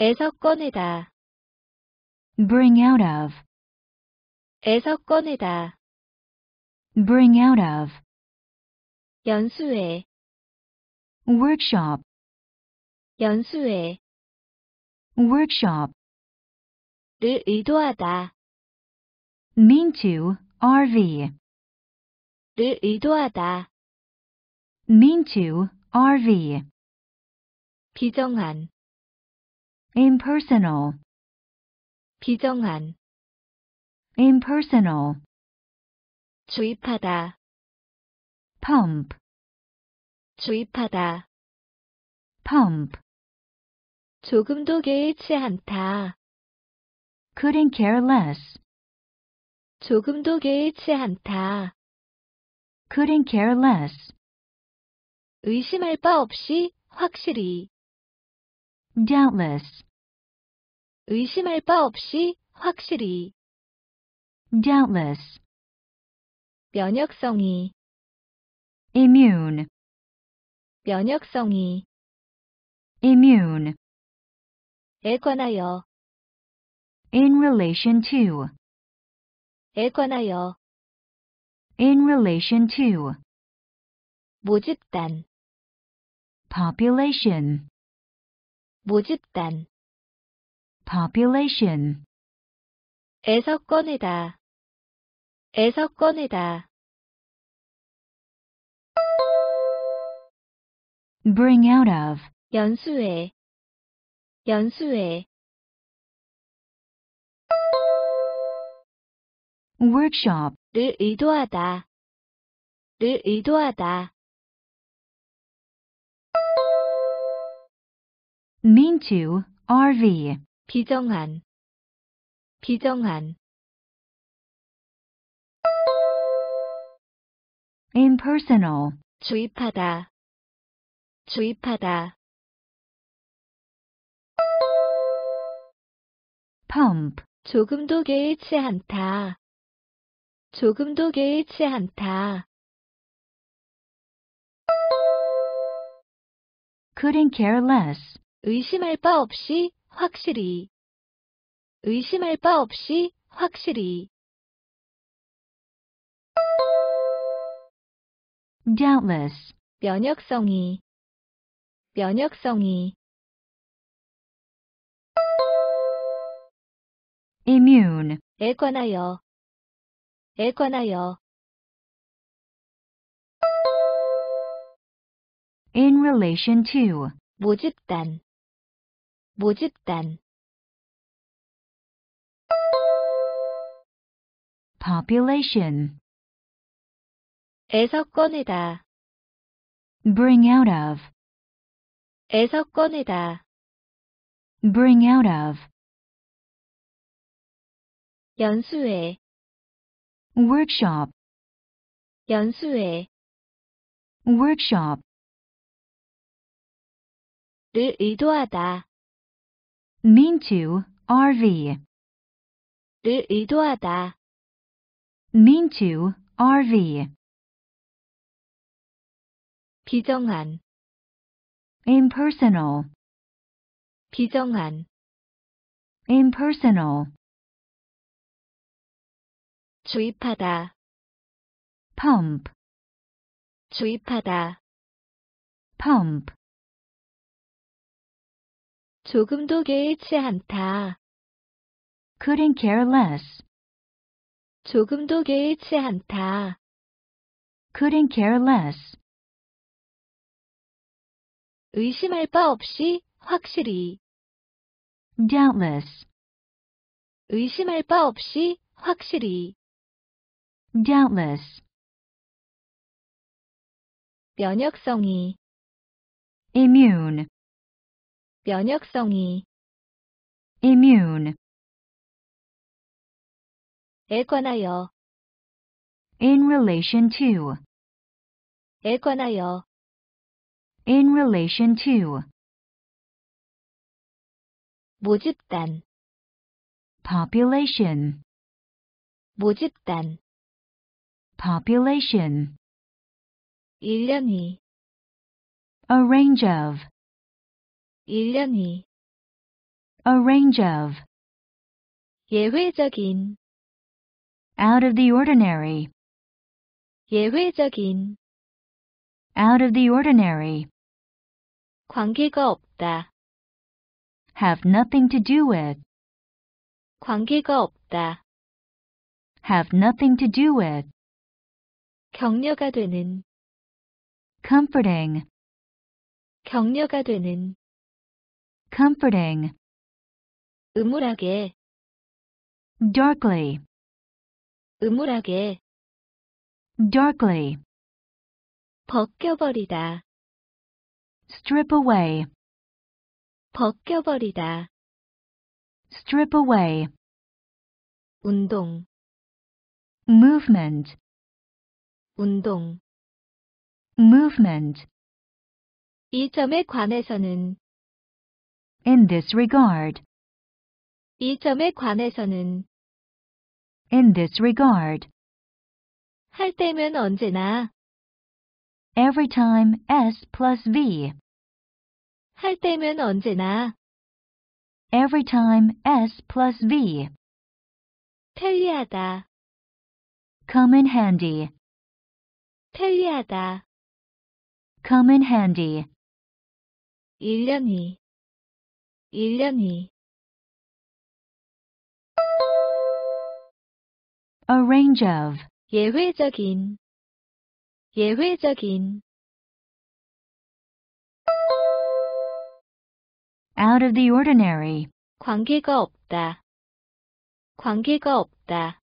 에서 꺼내다 bring out of 에서 꺼내다 bring out of 연수회 workshop 연수회 workshop 를 의도하다 mean to RV 를 의도하다 mean to RV 비정한 impersonal 비정한 impersonal 주입하다 pump 주입하다 pump 조금도 개의치 않다 couldn't care less 조금도 개의치 않다 couldn't care less 의심할 바 없이 확실히 doubtless 의심할 바 없이 확실히 doubtless 면역성이 immune 면역성이 immune 에 관하여 in relation to 에 관하여 in relation to 모집단 population 모집단 population 에서 꺼내다 에서 꺼내다 bring out of 연수회 연수회 workshop 를 의도하다 를 의도하다 mean to RV 비정한 비정한 impersonal 주입하다 주입하다 pump 조금도 개의치 않다 조금도 개의치 않다 couldn't care less 의심할 바 없이 확실히 의심할 바 없이 확실히 doubtless 면역성이 면역성이 immune 에 관하여 에 관하여 in relation to 모집단 모집단 population 에서 꺼내다 bring out of 에서 꺼내다 bring out of 연수회 workshop 연수회 workshop 를 의도하다 mean to RV 를 의도하다 mean to RV 비정한 impersonal 비정한 impersonal 주입하다 pump 주입하다 pump 조금도 개의치 않다. couldn't care less. 조금도 개의치 않다. couldn't care less. 의심할 바 없이 확실히 doubtless 의심할 바 없이 확실히 doubtless 면역성이 immune 면역성이 immune 에 관하여 in relation to 에 관하여 in relation to 모집단 population 모집단 population 1년이 a range of 일련이 a range of 예외적인 out of the ordinary 예외적인 out of the ordinary 관계가 없다 have nothing to do with 관계가 없다 have nothing to do with 격려가 되는 comforting 격려가 되는 comforting 음울하게 darkly 음울하게 darkly 벗겨버리다 strip away 벗겨버리다 strip away 운동 movement 운동 movement 이 점에 관해서는 in this regard. 이 점에 관해서는 in this regard 할 때면 언제나 every time s plus v 할 때면 언제나 every time s plus v 편리하다 come in handy 편리하다 come in handy 1년이 1년 이 a range of 예외적인 예외적인 out of the ordinary 관계가 없다 관계가 없다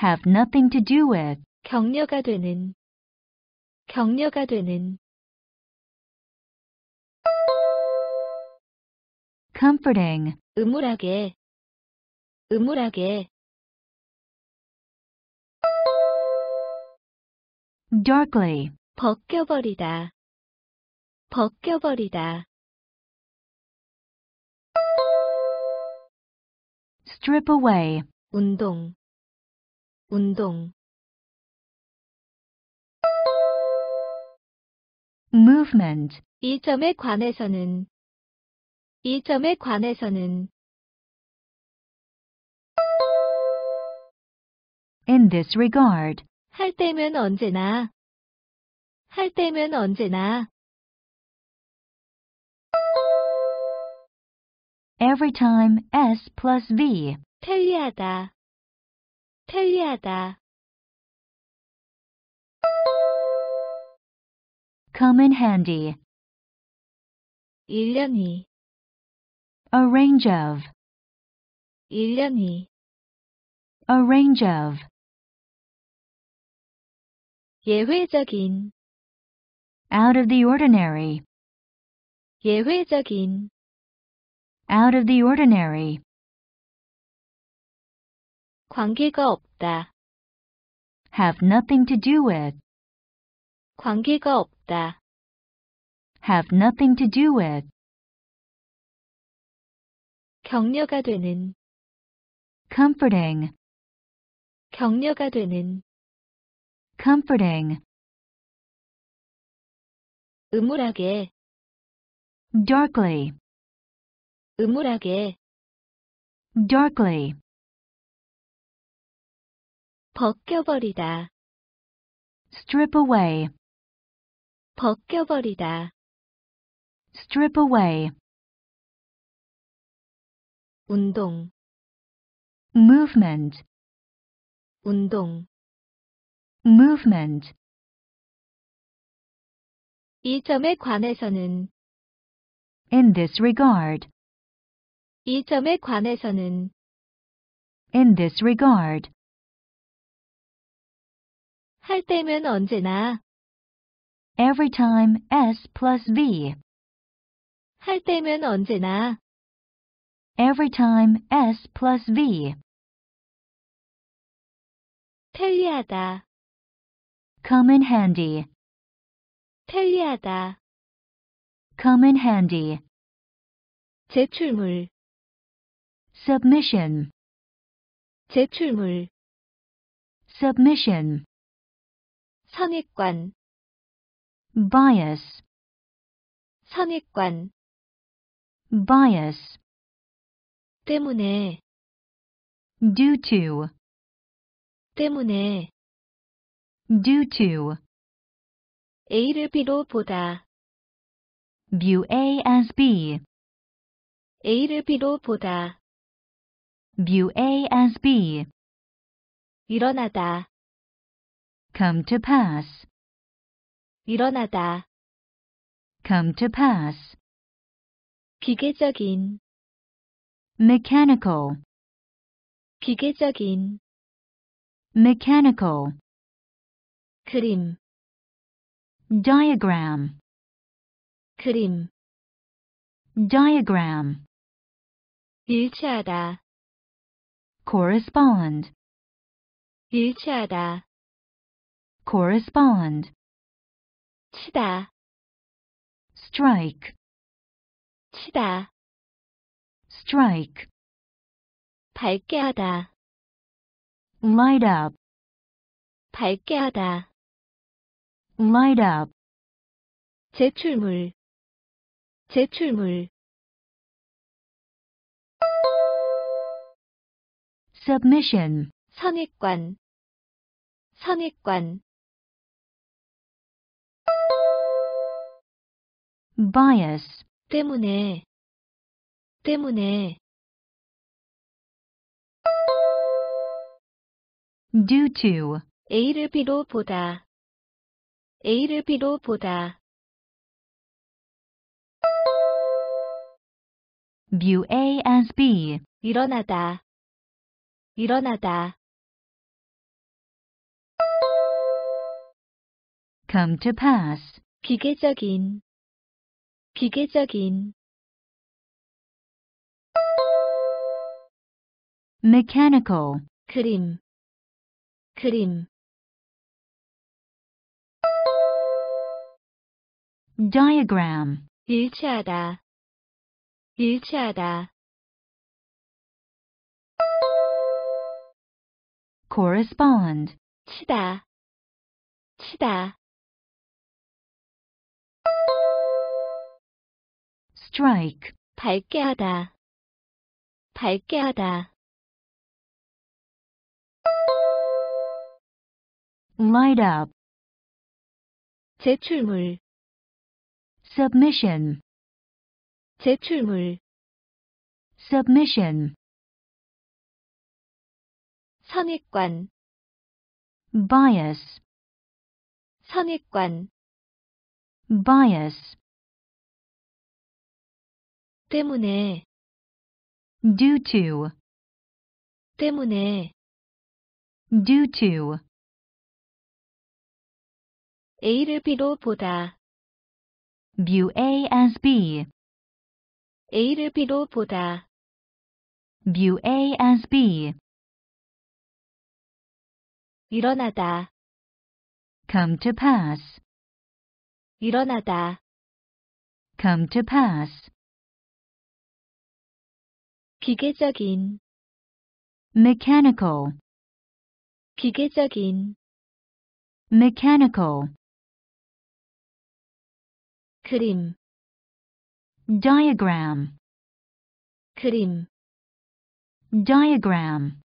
have nothing to do with 격려가 되는 격려가 되는 comforting, 음울하게, 음울하게. darkly, 벗겨버리다, 벗겨버리다. strip away, 운동, 운동. movement, 이 점에 관해서는 이 점에 관해서는 in this regard 할 때면 언제나 할 때면 언제나 every time s plus v 편리하다 편리하다 come in handy 1년이 a range of. 일련이. A range of. 예외적인. Out of the ordinary. 예외적인. Out of the ordinary. 관계가 없다. Have nothing to do with. 관계가 없다. Have nothing to do with. 격려가 되는 comforting 격려가 되는 comforting 음울하게 darkly 음울하게 darkly 벗겨버리다 strip away 벗겨버리다 strip away 운동 movement 운동 movement 이 점에 관해서는 in this regard 이 점에 관해서는 in this regard 할 때면 언제나 every time s plus v 할 때면 언제나 every time s plus v. 편리하다. Come in handy. 편리하다. Come in handy. 제출물. Submission. 제출물. Submission. 선입관. Bias. 선입관. Bias. 때문에 due to 때문에 due to A를 B로 보다 view A as B A를 B로 보다 view A as B 일어나다 come to pass 일어나다 come to pass 기계적인 mechanical 기계적인 mechanical 그림 diagram 그림 diagram 일치하다 correspond 일치하다 correspond 치다 strike 치다 strike 밝게 하다 light up 밝게 하다 light up 제출물 제출물 submission 선입관 선입관 bias 때문에 때문에 due to A를 B로 보다 A를 B로 보다 view A as B 일어나다 일어나다 come to pass 기계적인 기계적인 mechanical 그림 그림 diagram 일치하다 일치하다 correspond 치다 치다 strike 밝게 하다 밝게 하다 Light up. 제출물. Submission. 제출물. Submission. 선입관. Bias. 선입관. Bias. 때문에. Due to. 때문에. Due to. A를 B로 보다. View A as B. A를 B로 보다. View A as B. 일어나다. Come to pass. 일어나다. Come to pass. 기계적인. Mechanical. 기계적인. Mechanical. 그림 diagram 그림 diagram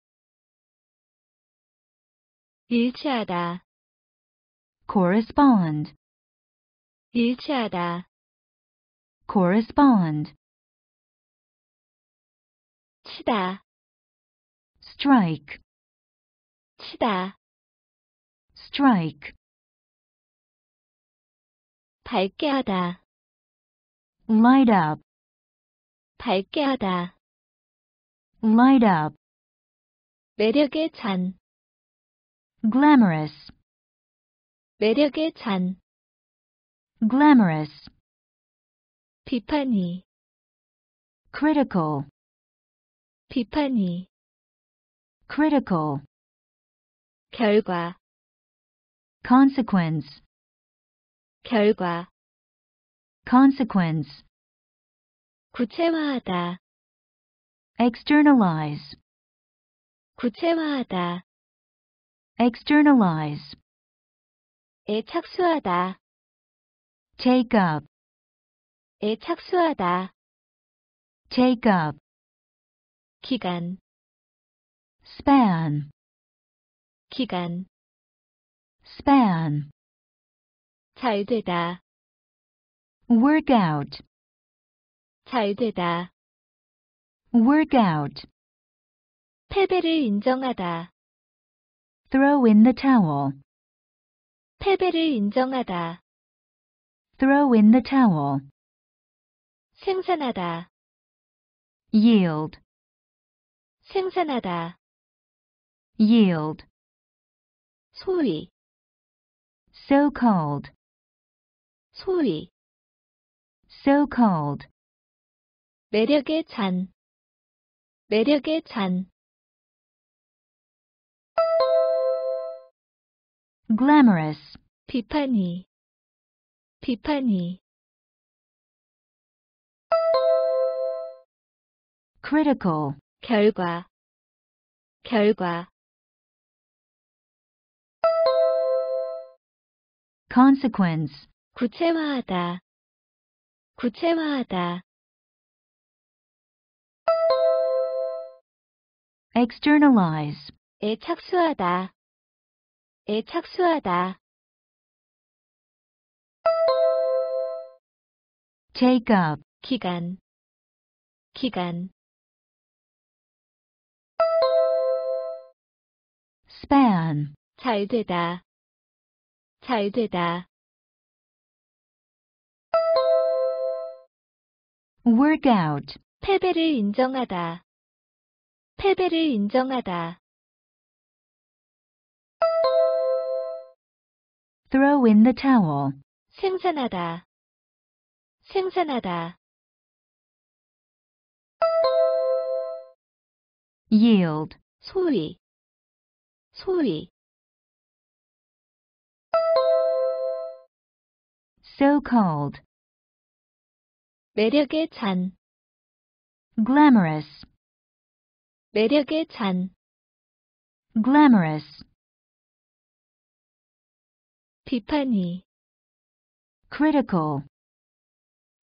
일치하다 correspond 일치하다 correspond 치다 strike 치다 strike up. light up light up 매력에 찬 glamorous 매력에 찬 glamorous 비판이 critical 비판이 critical 결과 consequence 결과 consequence 구체화하다 externalize 구체화하다 externalize 에 착수하다 take up 에 착수하다 take up 기간 span 기간 span 잘 되다. work out 잘 되다. work out 패배를 인정하다. throw in the towel 패배를 인정하다. throw in the towel 생산하다. yield 생산하다. yield 소위 so called 소위 so called 매력의 잔 매력의 잔 glamorous 비판이 비판이 critical 결과 결과 consequence 구체화하다 구체화하다 externalize 에 착수하다 에 착수하다 take up 기간 기간 span 잘 되다 잘 되다 work out 패배를 인정하다 패배를 인정하다 throw in the towel 생산하다 생산하다 yield 소위 소위 so called 매력에 찬 glamorous 매력에 찬 glamorous 비판이 critical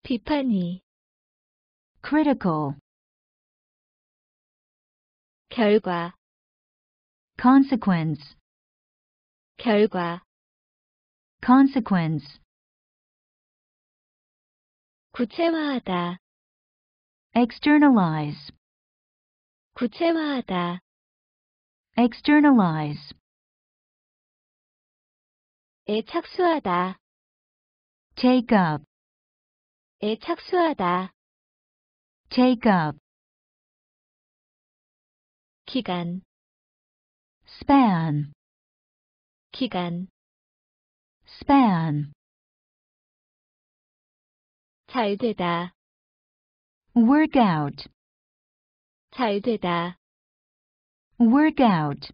비판이 critical 결과 consequence 결과 consequence 구체화하다 externalize 구체화하다 externalize 에 착수하다 take up 에 착수하다 take up 기간 span 기간 span 잘 되다. work out 잘 되다. work out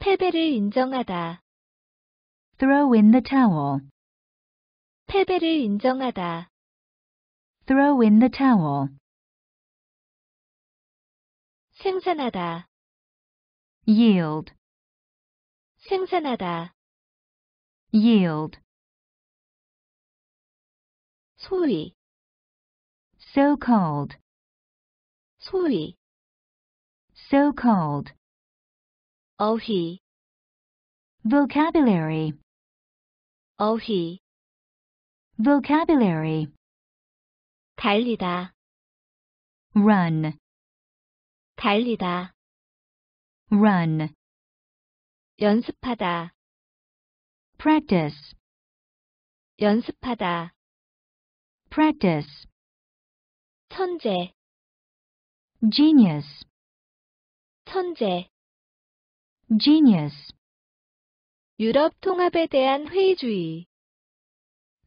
패배를 인정하다. throw in the towel 패배를 인정하다. throw in the towel 생산하다. yield 생산하다. yield 소리 so called 소리 so called 어휘 vocabulary 어휘 vocabulary 달리다 run 달리다 run 연습하다 practice 연습하다 practice 천재 genius 천재 genius 유럽 통합에 대한 회의주의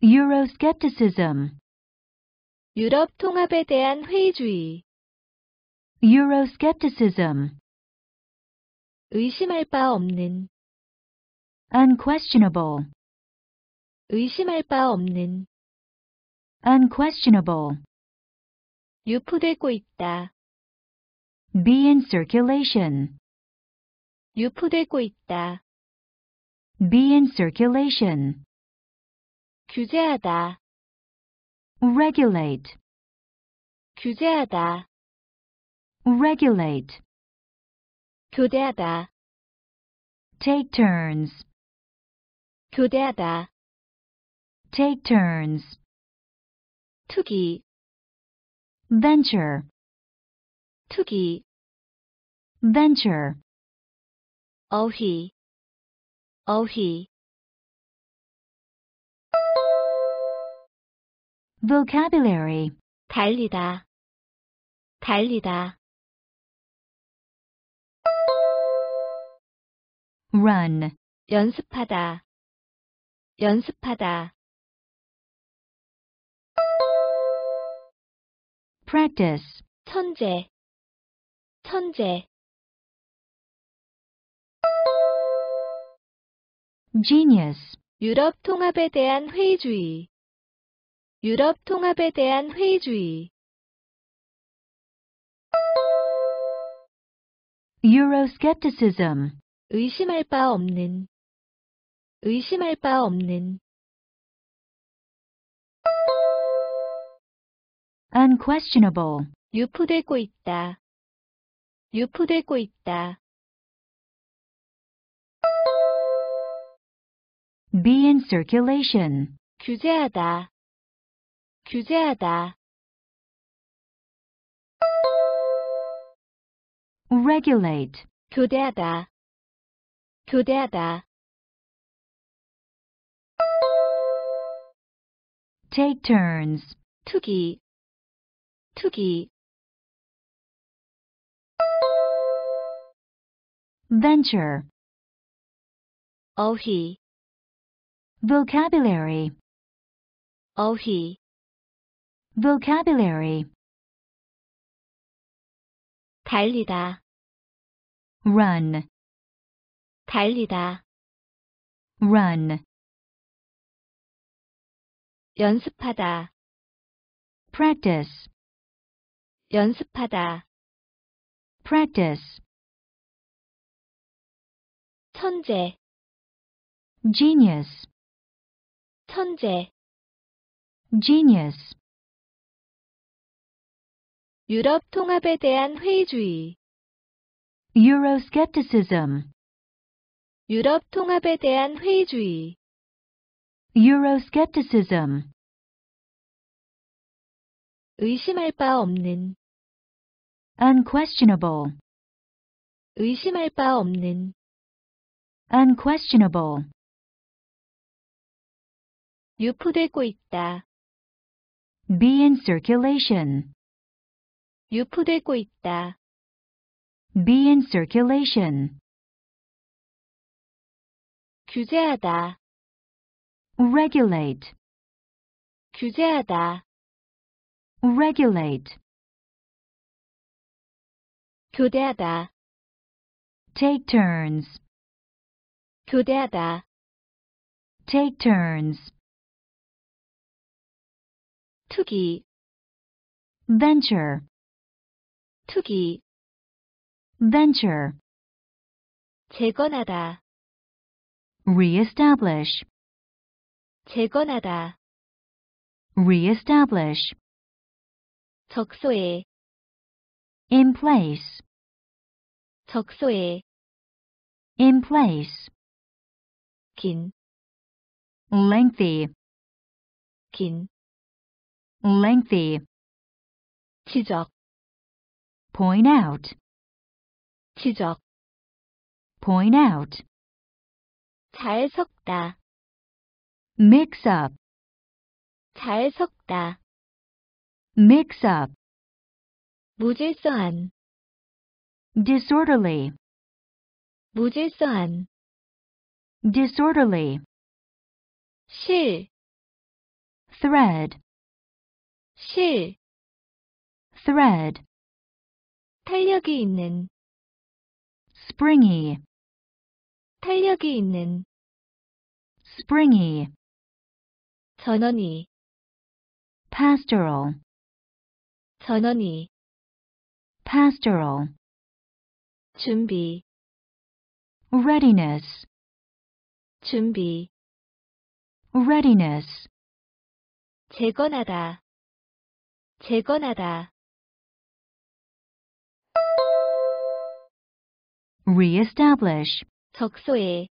Euroscepticism 유럽 통합에 대한 회의주의 Euroscepticism 의심할 바 없는 unquestionable 의심할 바 없는 unquestionable. 유포되고 있다. be in circulation. 유포되고 있다. be in circulation. 규제하다. regulate. 규제하다. regulate. 교대하다. take turns. 교대하다. take turns. 투기 venture 투기 venture 어휘 어휘 vocabulary 달리다 달리다 run 연습하다 연습하다 practice 천재 천재 genius 유럽 통합에 대한 회의주의 유럽 통합에 대한 회의주의 Euroscepticism 의심할 바 없는 의심할 바 없는 unquestionable 유포되고 있다. 유포되고 있다. be in circulation 규제하다. 규제하다. regulate 교대하다. 교대하다. take turns 투기 투기 venture 어휘 vocabulary 어휘 vocabulary 달리다 run 달리다 run 연습하다 practice 연습하다 practice 천재 genius 천재 genius 유럽 통합에 대한 회의주의 Euroscepticism 유럽 통합에 대한 회의주의 Euroscepticism 의심할 바 없는 unquestionable 의심할 바 없는 unquestionable 유포되고 있다 be in circulation 유포되고 있다 be in circulation 규제하다 regulate 규제하다 Regulate. 교대하다. Take turns. 교대하다. Take turns. 투기. Venture. 투기. Venture. 재건하다. Reestablish. 재건하다. Reestablish. 적소에 in place 적소에 in place 긴 lengthy 긴 lengthy 지적 point out 지적 point out 잘 섞다 mix up 잘 섞다 mix up 무질서한 disorderly 무질서한 disorderly 실 thread 실 thread 탄력이 있는 springy 탄력이 있는 springy 전원이 pastoral 전원이 pastoral 준비 readiness 준비 readiness 재건하다 재건하다 reestablish 적소에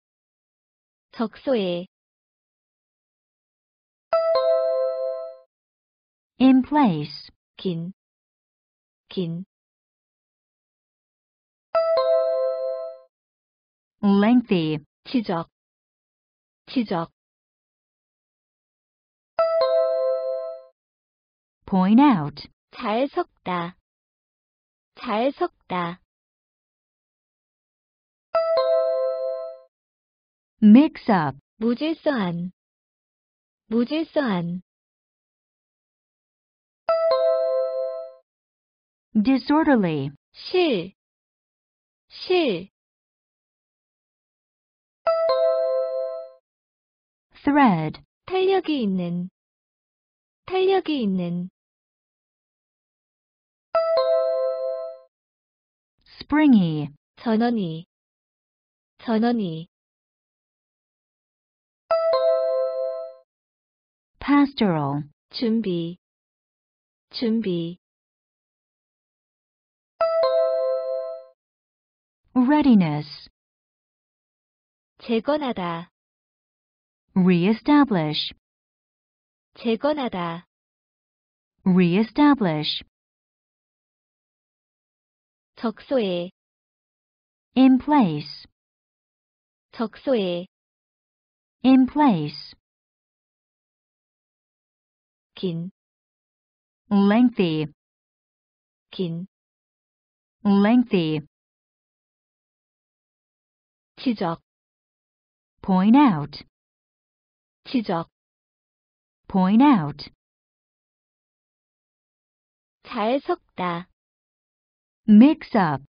적소에 in place 긴긴 lengthy 지적 지적 point out 잘 섞다 잘 섞다 mix up 무질서한 무질서한 disorderly 실, 실 thread 탄력이 있는 탄력이 있는 springy 전원이 전원이 pastoral 준비 준비 readiness 재건하다 reestablish 재건하다 reestablish 적소에 in place 적소에 in place 긴 lengthy 긴 lengthy 지적 point out 지적 point out 잘 섞다 mix up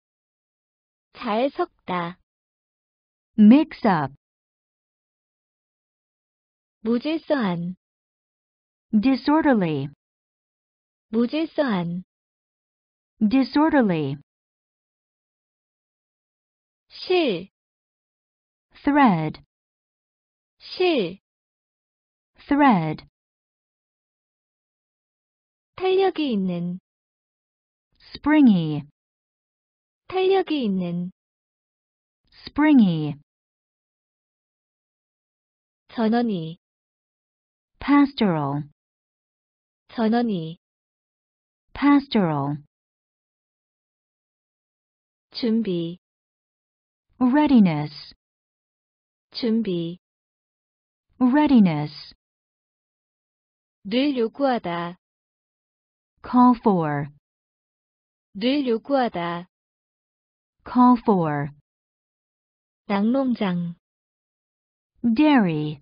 잘 섞다 mix up 무질서한 disorderly 무질서한 disorderly 실 thread 실. thread 탄력이 있는 springy 탄력이 있는 springy 전원이 pastoral 전원이 pastoral 준비 readiness 준비 readiness 늘 요구하다 call for 늘 요구하다 call for 낙농장 dairy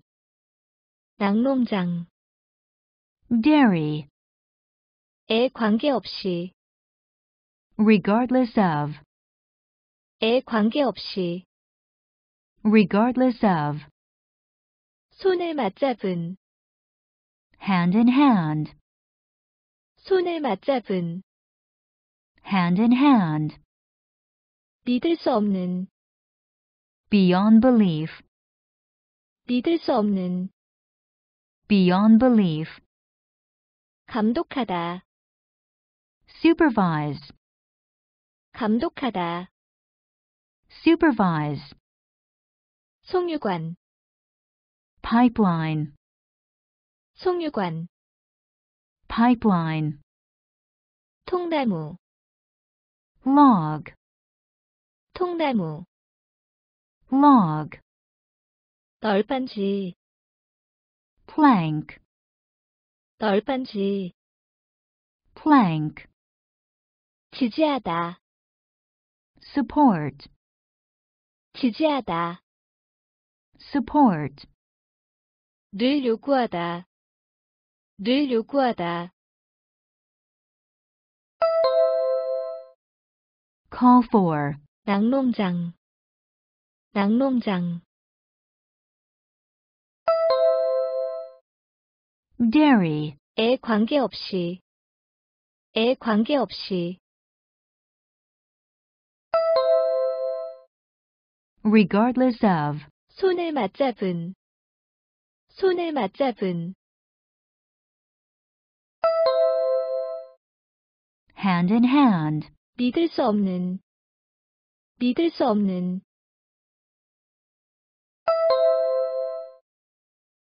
낙농장 dairy 에 관계없이 regardless of 에 관계없이 regardless of 손을 맞잡은 hand in hand 손을 맞잡은 hand in hand 믿을 수 없는 beyond belief 믿을 수 없는 beyond belief 감독하다 supervise 감독하다 supervise 송유관 pipeline 송유관 pipeline 통나무 log 통나무 log 널빤지 plank 널빤지 plank 지지하다 support 지지하다 support. 요구하다. 요구하다. call for 낙농장 낙농장 dairy 에 관계없이 에 관계없이 regardless of 손을 맞잡은 손을 맞잡은 hand in hand 믿을 수 없는 믿을 수 없는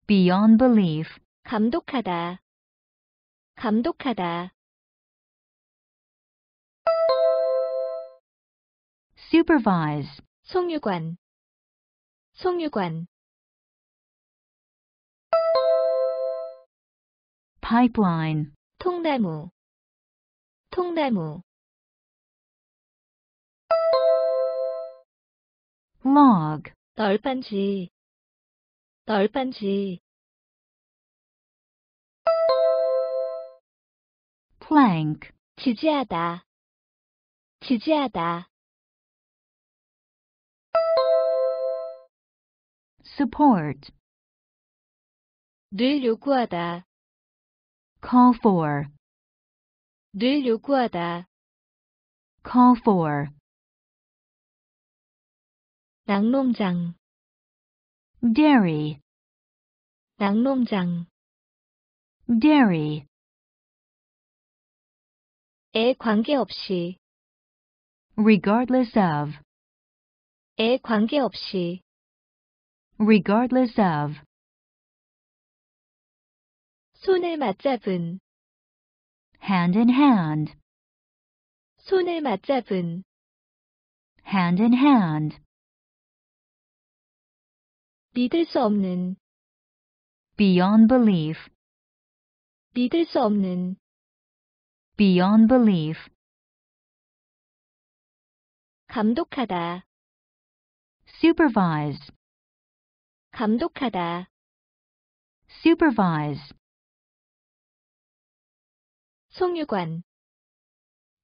beyond belief 감독하다 감독하다 supervise 송유관 송유관 pipeline 통나무 통나무 log 널빤지 널빤지 plank 지지하다 지지하다 support 늘 요구하다 er. call for 늘 요구하다 er. call for 낙농장 dairy 낙농장 dairy 에 관계없이 regardless of 에 관계없이 regardless of 손을 맞잡은 hand in hand 손을 맞잡은 hand in hand 믿을 수 없는 beyond belief 믿을 수 없는 beyond belief 감독하다 supervise 감독하다 supervise 송유관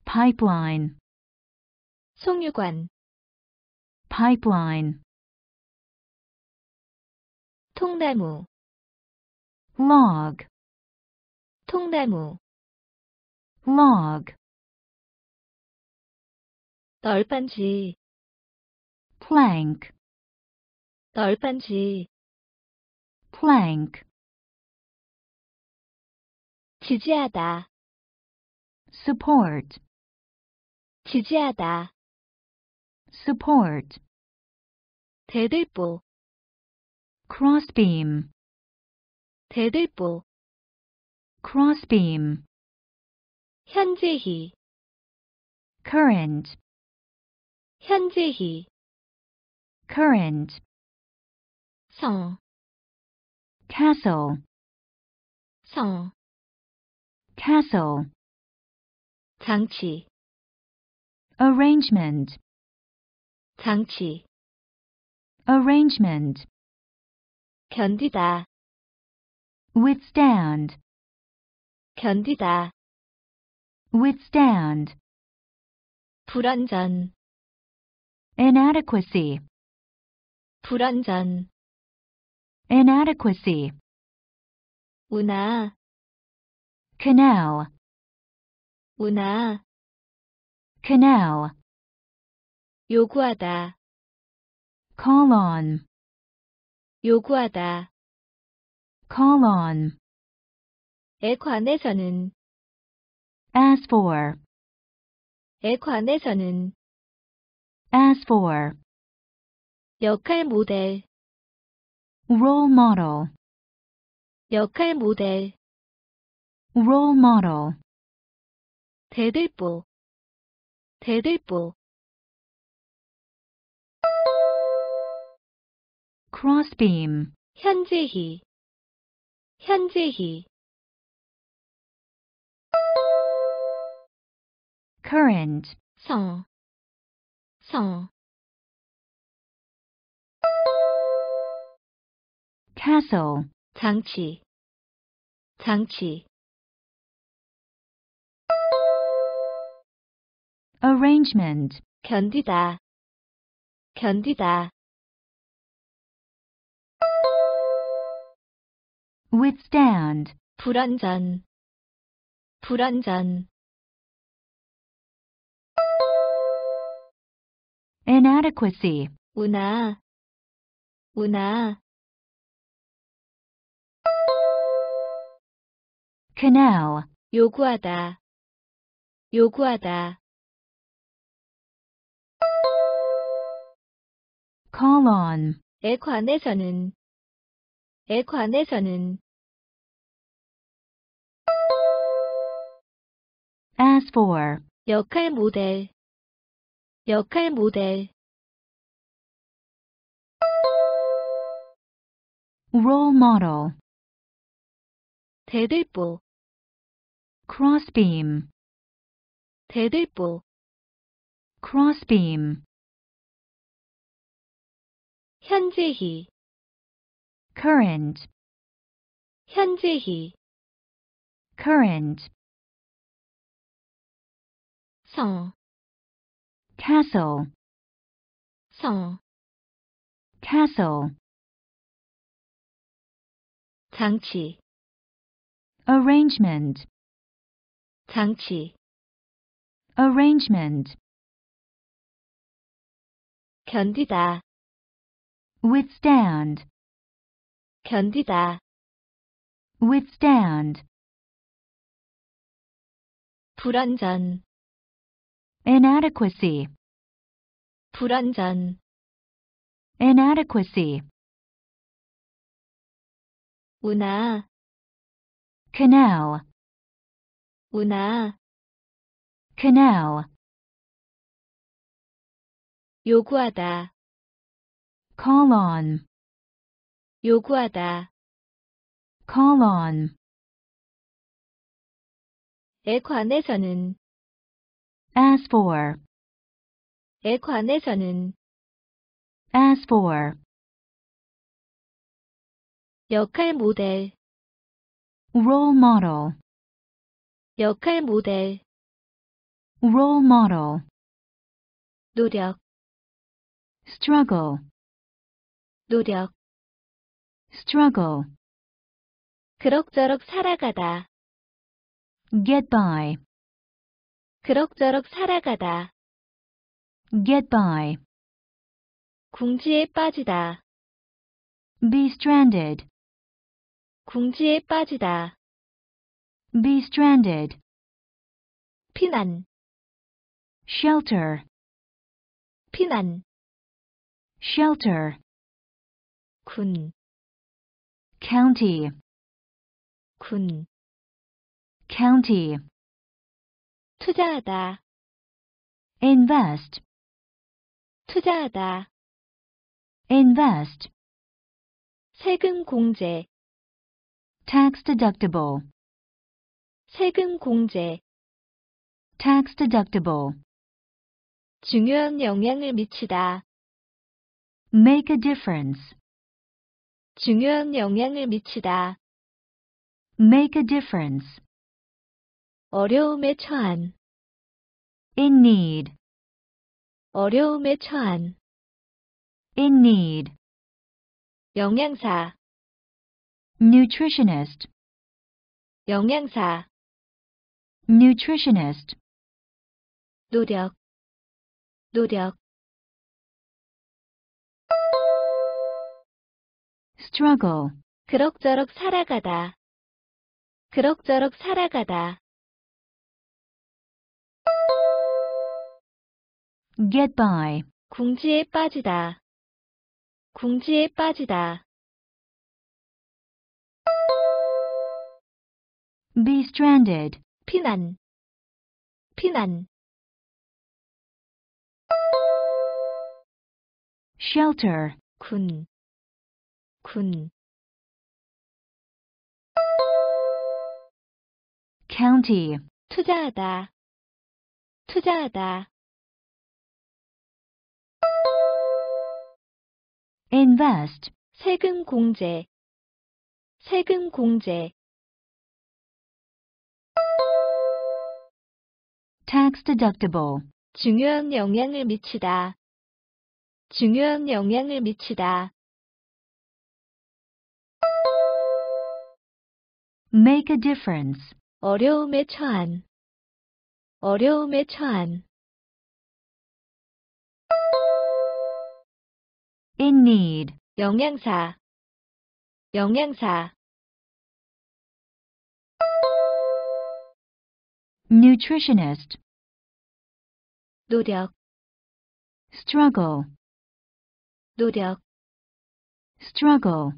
pipeline 송유관 pipeline 통나무 log 통나무 log 널빤지 plank 널빤지 plank 지지하다 support 지지하다 support 대들보 crossbeam 대들보 crossbeam 현재히 current 현재히 current 성 castle 성 castle 장치 arrangement 장치 arrangement 견디다 withstand 견디다 withstand 불완전 inadequacy 불완전 inadequacy 문화 canal 문화 canal 요구하다 call on 요구하다 call on 에 관해서는 as for 에 관해서는 as for 역할 모델 role model 역할 모델 role model 대들보 대들보 crossbeam 현재희 현재희 current 성성 castle 장치 장치 arrangement 견디다 견디다 withstand 불안전, 불안전, inadequacy 우나 우나 canal 요구하다 요구하다 c a l on 에 관해서는 에 관해서는 as for 역할 모델 역할 모델 role model 대들보 crossbeam 대들보 crossbeam 현재희 current 현재희 current 성 castle 성 castle 장치 arrangement 장치 arrangement 견디다 withstand 견디다 withstand 불완전 inadequacy 불완전 inadequacy 운하 canal 문화 canal 요구하다 call on 요구하다 call on 에 관해서는 as for 에 관해서는 as for 역할 모델 role model 역할 모델 role model 노력 struggle 노력 struggle 그럭저럭 살아가다 get by 그럭저럭 살아가다 get by 궁지에 빠지다 be stranded 궁지에 빠지다 Be stranded. 피난. Shelter. 피난. Shelter. 군. County. 군. County. 투자하다. Invest. 투자하다. Invest. 세금 공제. Tax deductible. 세금 공제 tax deductible 중요한 영향을 미치다 make a difference 중요한 영향을 미치다 make a difference 어려움에 처한 in need 어려움에 처한 in need 영양사 nutritionist 영양사 nutritionist 노력 노력 struggle 그럭저럭 살아가다 그럭저럭 살아가다 get by 궁지에 빠지다 궁지에 빠지다 be stranded 피난 피난 shelter 군, 군 county 투자하다 투자하다 invest 세금 공제 세금 공제 tax deductible. 중요한 영향을 미치다. 중요한 영향을 미치다. make a difference. 어려움에 처한 어려움에 처한 in need 영양사 영양사 nutritionist 노력 struggle 노력 struggle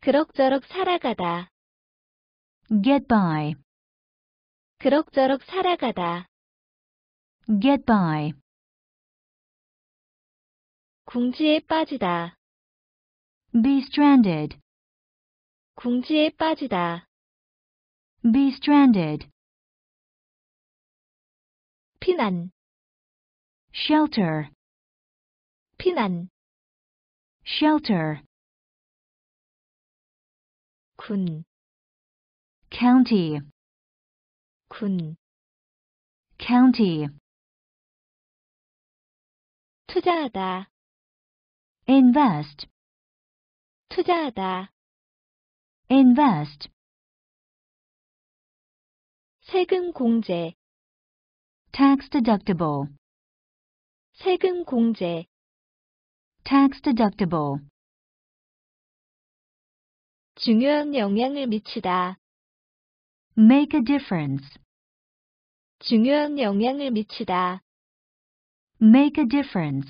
그럭저럭 살아가다 get by 그럭저럭 살아가다 get by 궁지에 빠지다 be stranded 궁지에 빠지다 Be stranded. 피난. Shelter. 피난. Shelter. 군. County. 군. County. 투자하다. Invest. 투자하다. Invest. 세금 공제 tax deductible 세금 공제 tax deductible 중요한 영향을 미치다 make a difference 중요한 영향을 미치다 make a difference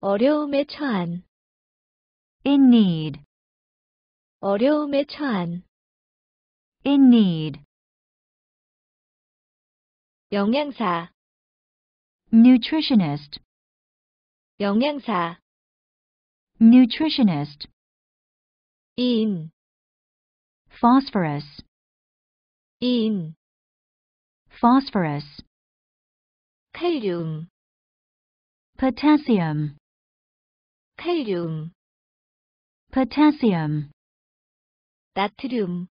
어려움에 처한 in need 어려움에 처한 in need. 영양사 nutritionist 영양사 nutritionist in phosphorus in phosphorus 칼륨 potassium 칼륨 potassium 나트륨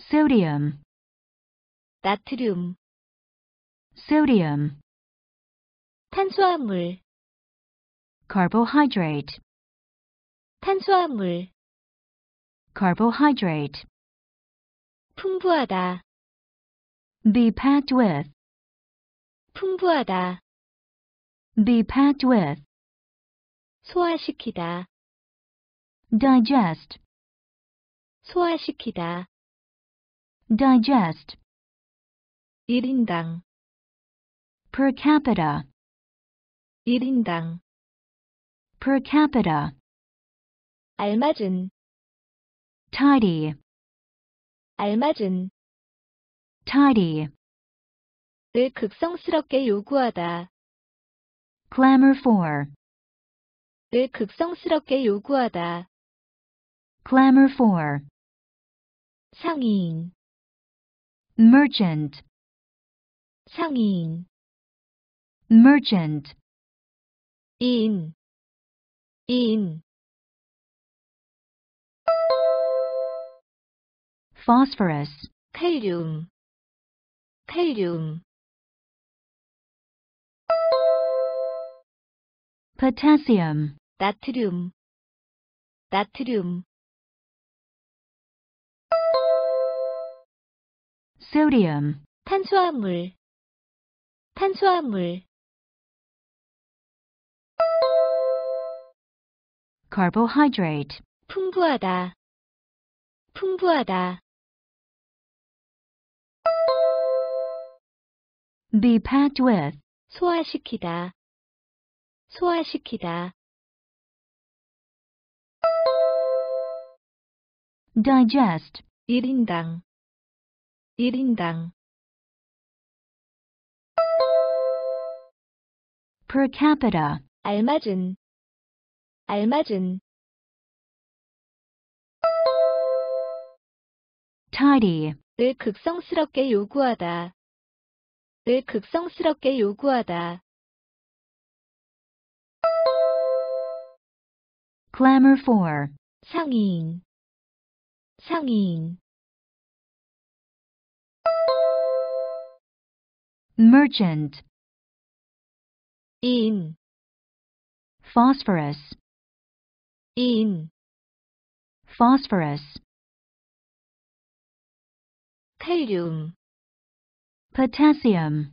sodium 나트륨 sodium 탄수화물 carbohydrate 탄수화물 carbohydrate 풍부하다 be packed with 풍부하다 be packed with 소화시키다 digest 소화시키다 digest 1인당 per capita 1인당 per capita 알맞은 tidy 알맞은 tidy 을 극성스럽게 요구하다 clamor for 을 극성스럽게 요구하다 clamor for 상인 merchant 상인 merchant 인인 phosphorus 헬륨 헬륨 potassium 나트륨 나트륨 소디움 탄수화물 탄수화물 carbohydrate 풍부하다 풍부하다 be packed with 소화시키다 소화시키다 digest 1인당 1인당 per capita 알맞은 알맞은 tidy 을 극성스럽게 요구하다 을 극성스럽게 요구하다 clamor for 상인 상인 merchant in phosphorus in phosphorus kalium potassium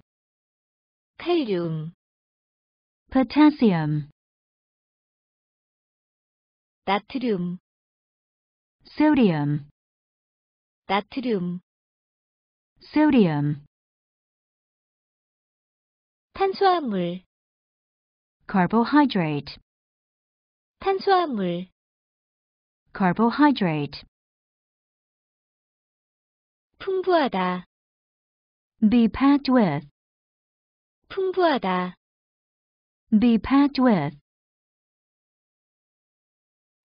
kalium potassium natrium sodium natrium sodium 탄수화물 carbohydrate 탄수화물 carbohydrate 풍부하다 be packed with 풍부하다 be packed with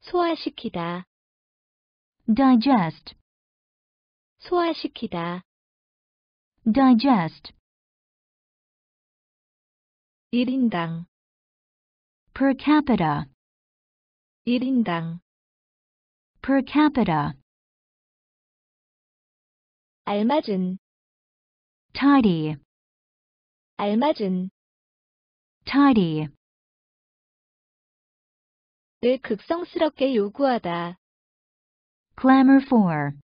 소화시키다 digest 소화시키다 digest 1인당 per capita 1인당 per capita 알맞은 tidy 알맞은 tidy 늘 극성스럽게 요구하다 clamor for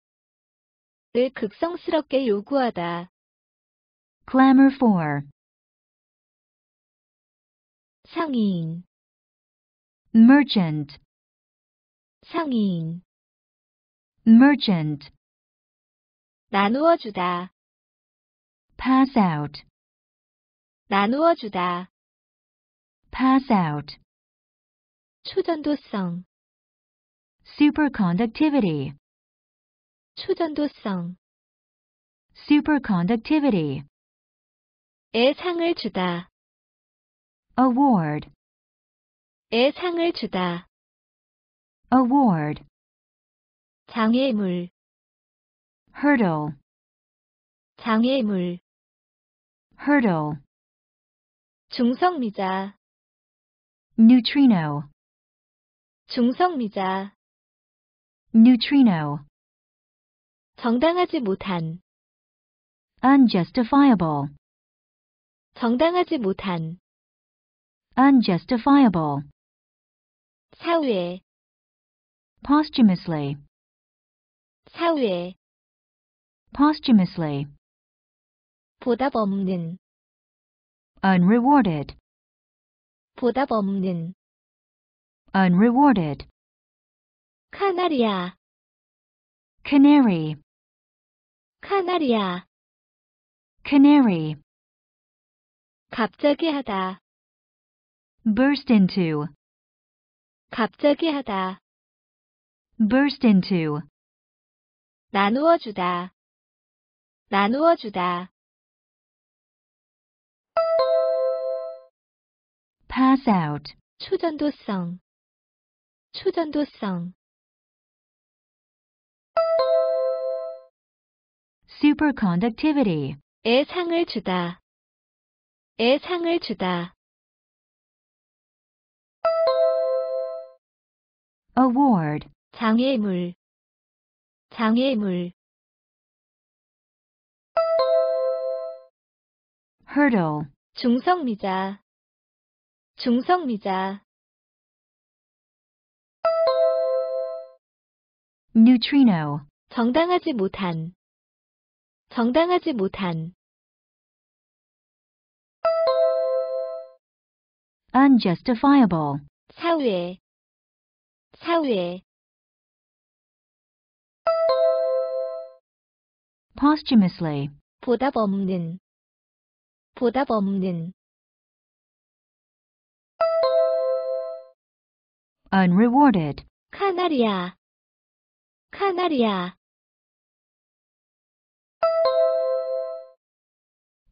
늘 극성스럽게 요구하다 clamor for 상인 merchant 상인 merchant 나누어 주다 pass out 나누어 주다 pass out 초전도성 superconductivity 초전도성 superconductivity 에 상을 주다 award 에 상을 주다 award 장애물 hurdle 장애물 hurdle 중성미자 neutrino 중성미자 neutrino 정당하지 못한 unjustifiable 정당하지 못한 unjustifiable. 사회 posthumously 사회 posthumously 보답 없는 unrewarded 보답 없는 unrewarded 카나리아 canary 카나리아 canary 갑자기 하다 burst into 갑자기 하다 burst into 나누어 주다 나누어 주다 pass out 초전도성 초전도성 superconductivity 에 상을 주다 에 상을 주다 award 장애물 장애물 hurdle 중성미자 중성미자 neutrino 정당하지 못한 정당하지 못한 unjustifiable 사회 사회 posthumously 보답 없는 보답 없는 unrewarded 카나리아 카나리아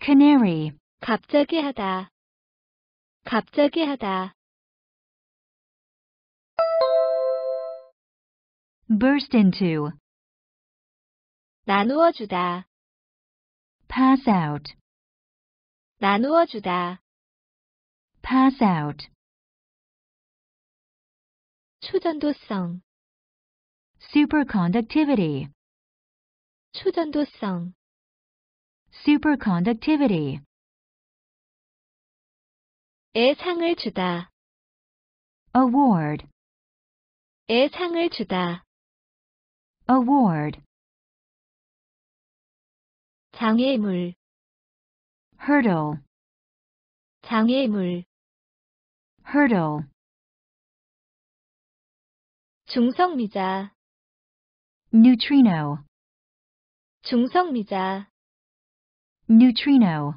canary 갑자기 하다 갑자기 하다 burst into 나누어 주다 pass out 나누어 주다 pass out 초전도성 superconductivity 초전도성 superconductivity 에 상을 주다 award 에 상을 주다 award 장애물 hurdle 장애물 hurdle 중성미자 neutrino 중성미자 neutrino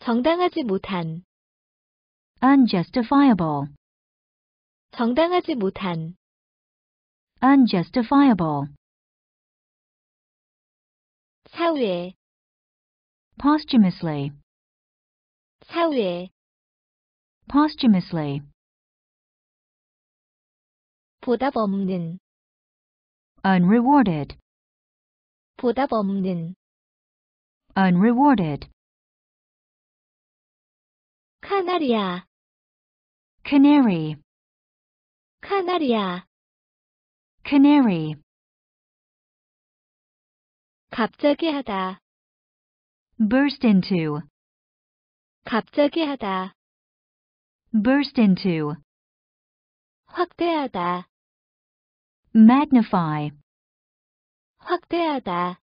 정당하지 못한 unjustifiable 정당하지 못한 unjustifiable. 사회 posthumously 사회 posthumously 보답 없는 unrewarded 보답 없는 unrewarded 카나리아 canary 카나리아 Canary 갑자기 하다 burst into 갑자기 하다 burst into 확대하다 magnify 확대하다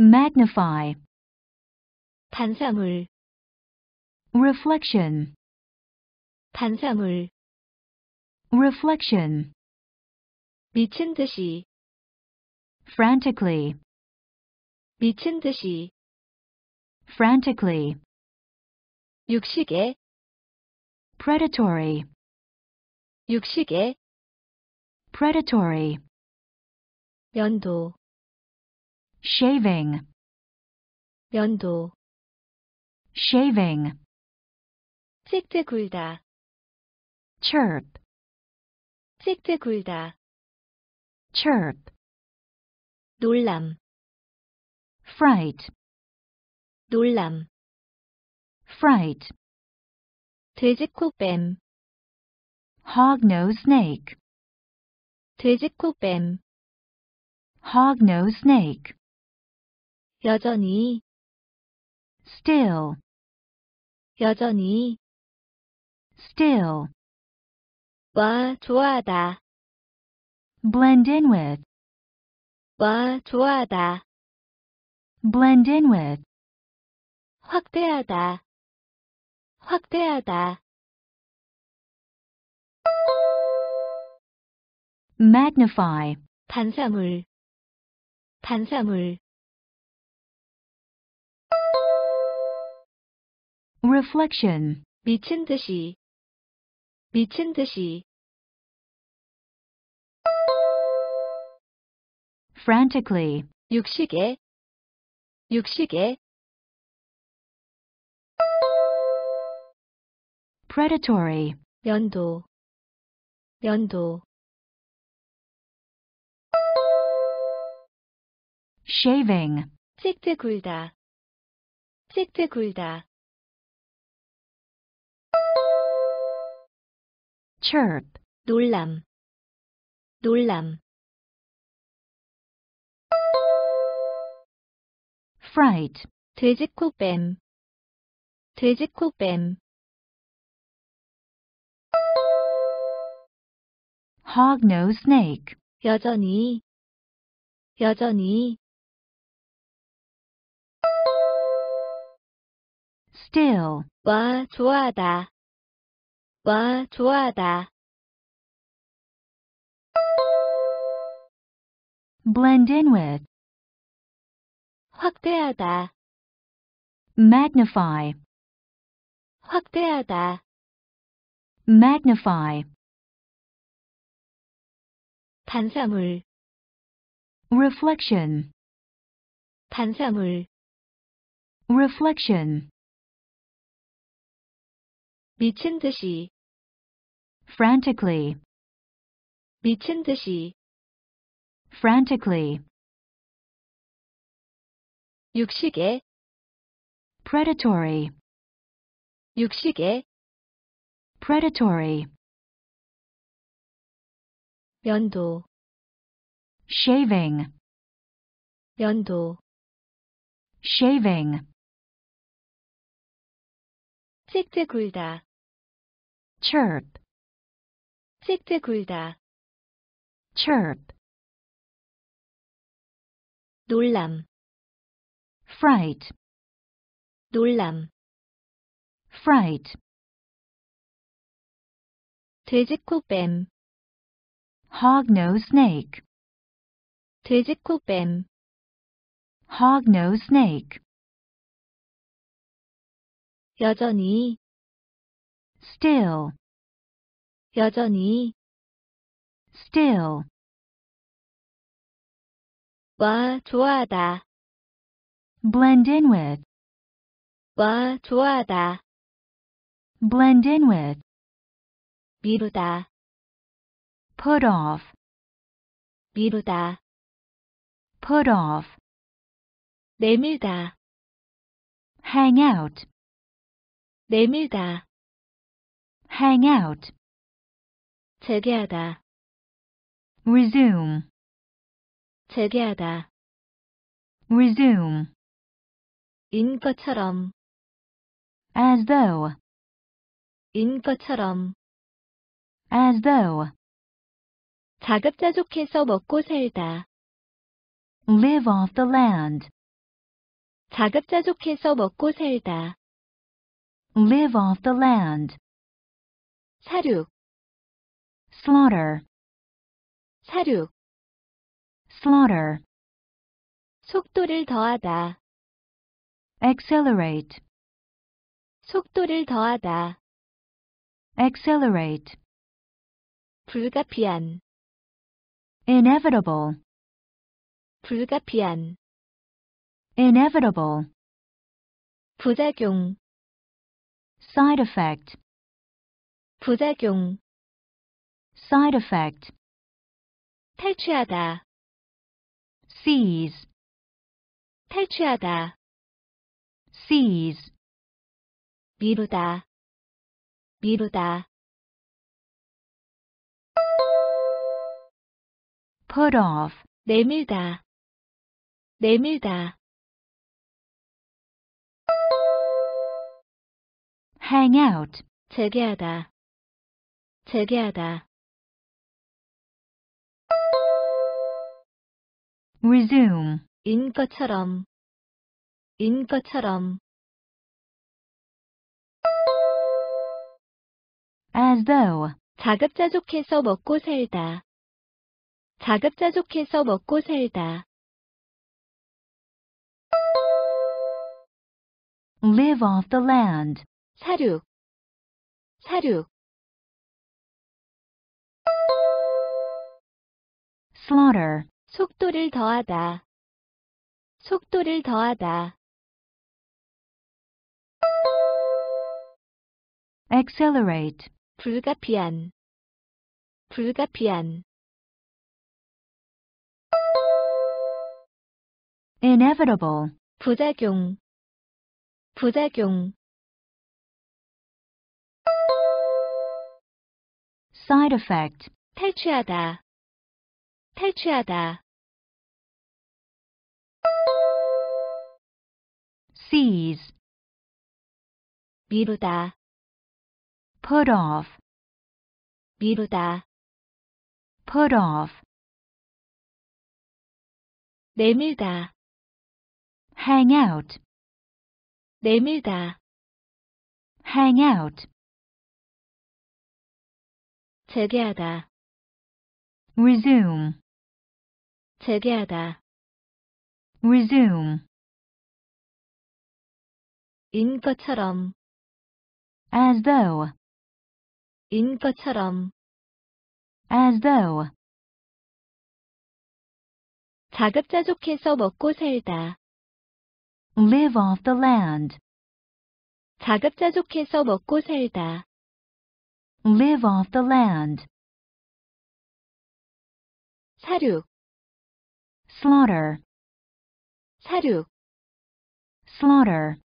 magnify 반사물 reflection 반사물 reflection 미친 듯이 frantically 미친 듯이 frantically 육식에 predatory 육식에 predatory 면도 shaving 면도 shaving 찍대 굴다 chirp 찍대 굴다 chirp 놀람 fright 놀람 fright 돼지코뱀 hognose snake 돼지코뱀 hognose snake 여전히 still 여전히 still 와 좋아하다 blend in with 와, 좋아하다. blend in with 확대하다. 확대하다. magnify 반사물 반사물 reflection 미친 듯이 미친 듯이 frantically. 육식에 육식에 predatory 면도 면도 shaving 찌트 굴다 찌트 굴다 chirp 놀람 놀람 fried. 돼지국뱀 돼지국뱀 Hognose snake. 여전히 여전히 still 와 좋아하다 와 좋아하다 blend in with 확대하다 magnify 확대하다 magnify 반사물 reflection 반사물 reflection 미친 듯이 frantically 미친 듯이 frantically 육식에 predatory 육식에 predatory 면도 shaving 면도 shaving 찍대 굴다 chirp 찍대 굴다 chirp 놀람 fright 놀람 fright 돼지코뱀 hog-nosed snake 돼지코뱀 hog-nosed snake 여전히 still 여전히 still 와 좋아하다 blend in with 와 좋아하다 blend in with 미루다 put off 미루다 put off 내밀다 hang out 내밀다 hang out 재개하다 resume 재개하다 resume 인 것처럼 as though 인 것처럼 as though 자급자족해서 먹고 살다 live off the land 자급자족해서 먹고 살다 live off the land 사륙 slaughter 사륙 slaughter 속도를 더하다 accelerate 속도를 더하다 accelerate 불가피한 inevitable 불가피한 inevitable 부작용 side effect 부작용 side effect 탈취하다 seize 탈취하다 seize 미루다 미루다 put off 내밀다 내밀다 hang out 재개하다 재개하다 resume 인 것처럼 인 것처럼 as though 자급자족해서 먹고 살다 자급자족해서 먹고 살다 live off the land 사륙 사륙 slaughter 속도를 더하다 속도를 더하다 accelerate 불가피한 불가피한 inevitable 부작용 부작용 side effect 탈취하다 탈취하다 seize 미루다 put off 미루다 put off 내밀다 hang out 내밀다 hang out 재개하다 resume 재개하다 resume 인 것처럼 as though 인 것처럼 as though 자급자족해서 먹고 살다 live off the land 자급자족해서 먹고 살다 live off the land 사륙 slaughter 사륙 slaughter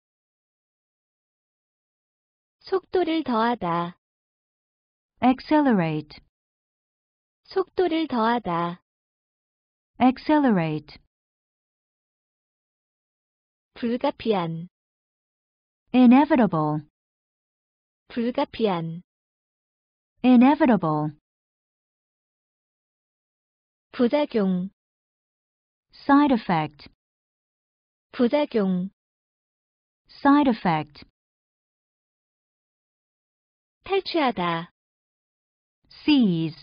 속도를 더하다 accelerate 속도를 더하다 accelerate 불가피한 inevitable 불가피한 inevitable 부작용 side effect 부작용 side effect 탈취하다 Sees.